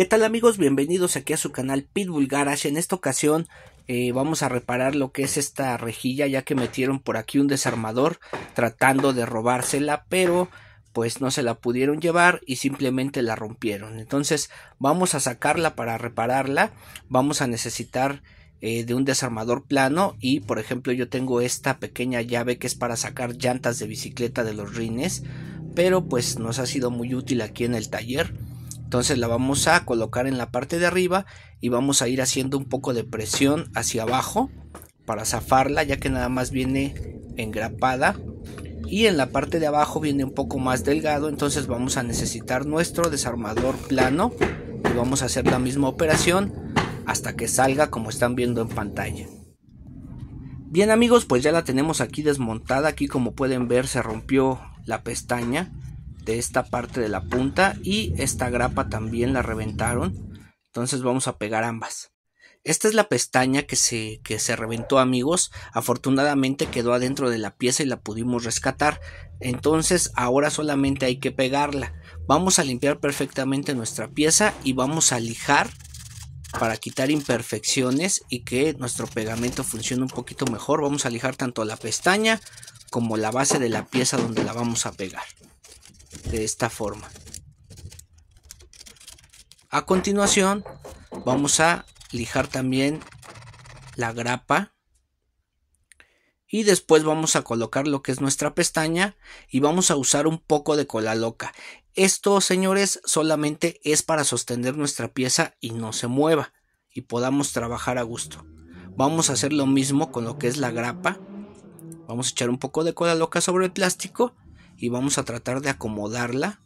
¿Qué tal amigos? Bienvenidos aquí a su canal Pitbull Garage. En esta ocasión eh, vamos a reparar lo que es esta rejilla ya que metieron por aquí un desarmador tratando de robársela pero pues no se la pudieron llevar y simplemente la rompieron. Entonces vamos a sacarla para repararla. Vamos a necesitar eh, de un desarmador plano y por ejemplo yo tengo esta pequeña llave que es para sacar llantas de bicicleta de los rines pero pues nos ha sido muy útil aquí en el taller entonces la vamos a colocar en la parte de arriba y vamos a ir haciendo un poco de presión hacia abajo para zafarla ya que nada más viene engrapada y en la parte de abajo viene un poco más delgado entonces vamos a necesitar nuestro desarmador plano y vamos a hacer la misma operación hasta que salga como están viendo en pantalla. Bien amigos, pues ya la tenemos aquí desmontada, aquí como pueden ver se rompió la pestaña esta parte de la punta y esta grapa también la reventaron. Entonces vamos a pegar ambas. Esta es la pestaña que se, que se reventó amigos. Afortunadamente quedó adentro de la pieza y la pudimos rescatar. Entonces ahora solamente hay que pegarla. Vamos a limpiar perfectamente nuestra pieza y vamos a lijar para quitar imperfecciones y que nuestro pegamento funcione un poquito mejor. Vamos a lijar tanto la pestaña como la base de la pieza donde la vamos a pegar de esta forma. A continuación vamos a lijar también la grapa y después vamos a colocar lo que es nuestra pestaña y vamos a usar un poco de cola loca. Esto señores solamente es para sostener nuestra pieza y no se mueva y podamos trabajar a gusto. Vamos a hacer lo mismo con lo que es la grapa. Vamos a echar un poco de cola loca sobre el plástico y vamos a tratar de acomodarla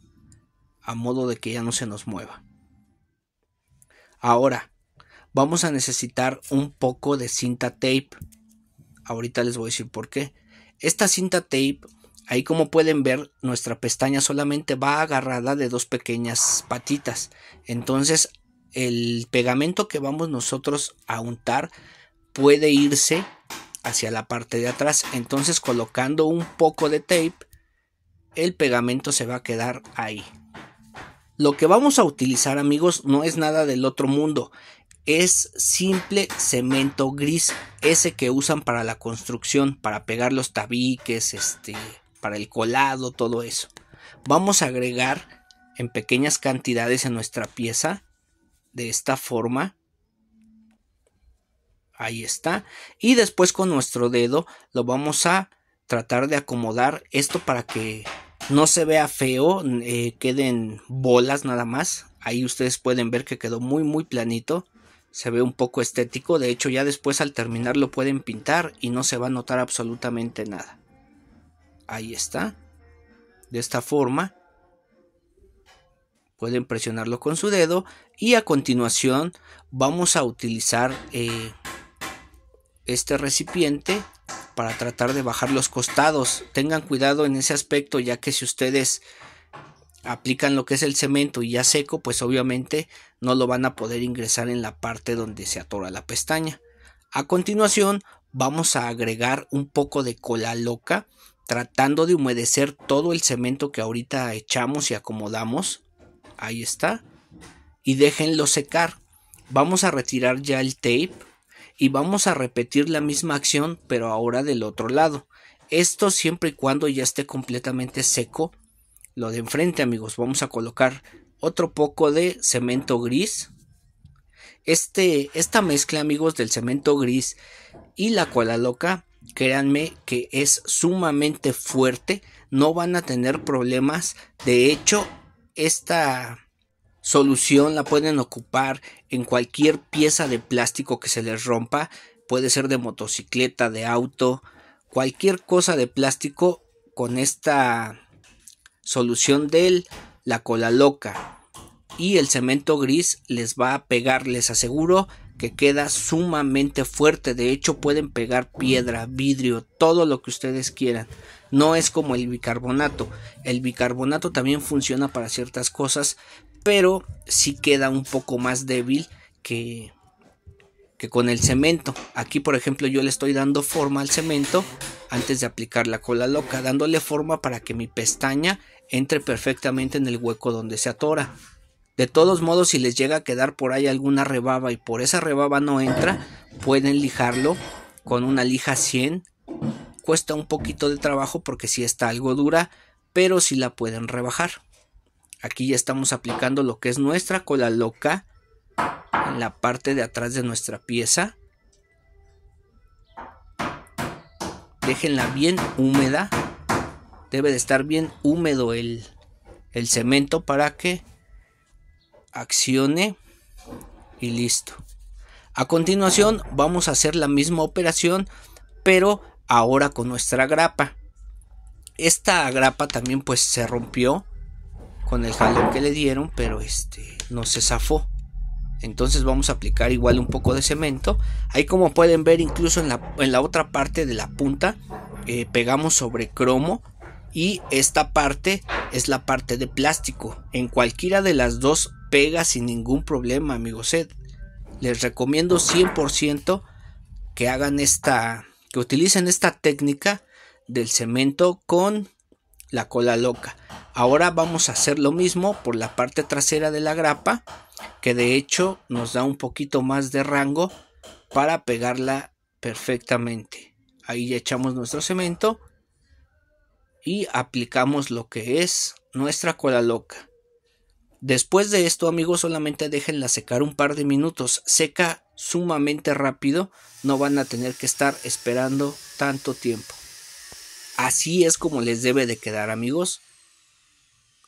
a modo de que ya no se nos mueva. Ahora, vamos a necesitar un poco de cinta tape. Ahorita les voy a decir por qué. Esta cinta tape, ahí como pueden ver, nuestra pestaña solamente va agarrada de dos pequeñas patitas. Entonces, el pegamento que vamos nosotros a untar puede irse hacia la parte de atrás. Entonces, colocando un poco de tape, el pegamento se va a quedar ahí. Lo que vamos a utilizar amigos no es nada del otro mundo, es simple cemento gris, ese que usan para la construcción, para pegar los tabiques, este, para el colado, todo eso. Vamos a agregar en pequeñas cantidades en nuestra pieza, de esta forma. Ahí está. Y después con nuestro dedo lo vamos a tratar de acomodar esto para que no se vea feo, eh, queden bolas nada más. Ahí ustedes pueden ver que quedó muy muy planito. Se ve un poco estético. De hecho ya después al terminar lo pueden pintar y no se va a notar absolutamente nada. Ahí está. De esta forma. Pueden presionarlo con su dedo. Y a continuación vamos a utilizar eh, este recipiente para tratar de bajar los costados. Tengan cuidado en ese aspecto ya que si ustedes aplican lo que es el cemento y ya seco, pues obviamente no lo van a poder ingresar en la parte donde se atora la pestaña. A continuación vamos a agregar un poco de cola loca tratando de humedecer todo el cemento que ahorita echamos y acomodamos. Ahí está. Y déjenlo secar. Vamos a retirar ya el tape y vamos a repetir la misma acción pero ahora del otro lado. Esto siempre y cuando ya esté completamente seco lo de enfrente amigos. Vamos a colocar otro poco de cemento gris. Este, esta mezcla amigos del cemento gris y la cola loca, créanme que es sumamente fuerte. No van a tener problemas. De hecho, esta solución la pueden ocupar en cualquier pieza de plástico que se les rompa, puede ser de motocicleta, de auto, cualquier cosa de plástico con esta solución de la cola loca. Y el cemento gris les va a pegar, les aseguro que queda sumamente fuerte. De hecho, pueden pegar piedra, vidrio, todo lo que ustedes quieran. No es como el bicarbonato. El bicarbonato también funciona para ciertas cosas, pero sí queda un poco más débil que, que con el cemento. Aquí, por ejemplo, yo le estoy dando forma al cemento antes de aplicar la cola loca, dándole forma para que mi pestaña entre perfectamente en el hueco donde se atora. De todos modos, si les llega a quedar por ahí alguna rebaba y por esa rebaba no entra, pueden lijarlo con una lija 100. Cuesta un poquito de trabajo porque si sí está algo dura, pero si sí la pueden rebajar. Aquí ya estamos aplicando lo que es nuestra cola loca en la parte de atrás de nuestra pieza. Déjenla bien húmeda. Debe de estar bien húmedo el, el cemento para que accione y listo. A continuación vamos a hacer la misma operación pero ahora con nuestra grapa. Esta grapa también pues se rompió con el jalón que le dieron, pero este no se zafó. Entonces vamos a aplicar igual un poco de cemento. Ahí como pueden ver incluso en la, en la otra parte de la punta eh, pegamos sobre cromo y esta parte es la parte de plástico. En cualquiera de las dos pega sin ningún problema amigos. Les recomiendo 100% que hagan esta, que utilicen esta técnica del cemento con la cola loca. Ahora vamos a hacer lo mismo por la parte trasera de la grapa, que de hecho nos da un poquito más de rango para pegarla perfectamente. Ahí ya echamos nuestro cemento y aplicamos lo que es nuestra cola loca. Después de esto, amigos, solamente déjenla secar un par de minutos. Seca sumamente rápido, no van a tener que estar esperando tanto tiempo. Así es como les debe de quedar, amigos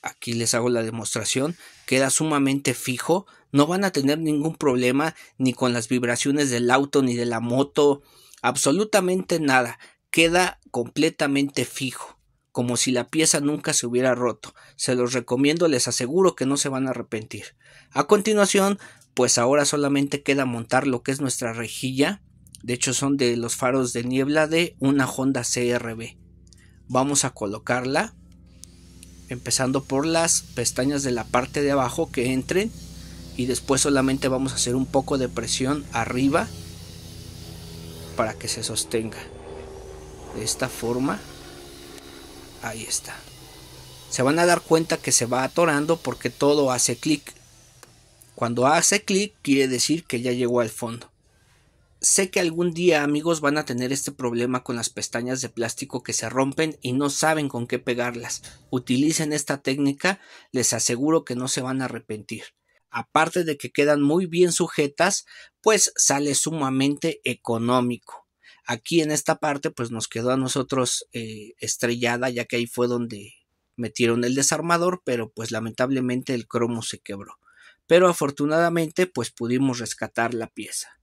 aquí les hago la demostración, queda sumamente fijo, no van a tener ningún problema ni con las vibraciones del auto ni de la moto, absolutamente nada, queda completamente fijo, como si la pieza nunca se hubiera roto. Se los recomiendo, les aseguro que no se van a arrepentir. A continuación, pues ahora solamente queda montar lo que es nuestra rejilla, de hecho son de los faros de niebla de una Honda CRB. Vamos a colocarla empezando por las pestañas de la parte de abajo que entren y después solamente vamos a hacer un poco de presión arriba para que se sostenga de esta forma ahí está se van a dar cuenta que se va atorando porque todo hace clic cuando hace clic quiere decir que ya llegó al fondo Sé que algún día amigos van a tener este problema con las pestañas de plástico que se rompen y no saben con qué pegarlas. Utilicen esta técnica, les aseguro que no se van a arrepentir. Aparte de que quedan muy bien sujetas, pues sale sumamente económico. Aquí en esta parte pues nos quedó a nosotros eh, estrellada ya que ahí fue donde metieron el desarmador, pero pues lamentablemente el cromo se quebró. Pero afortunadamente pues pudimos rescatar la pieza.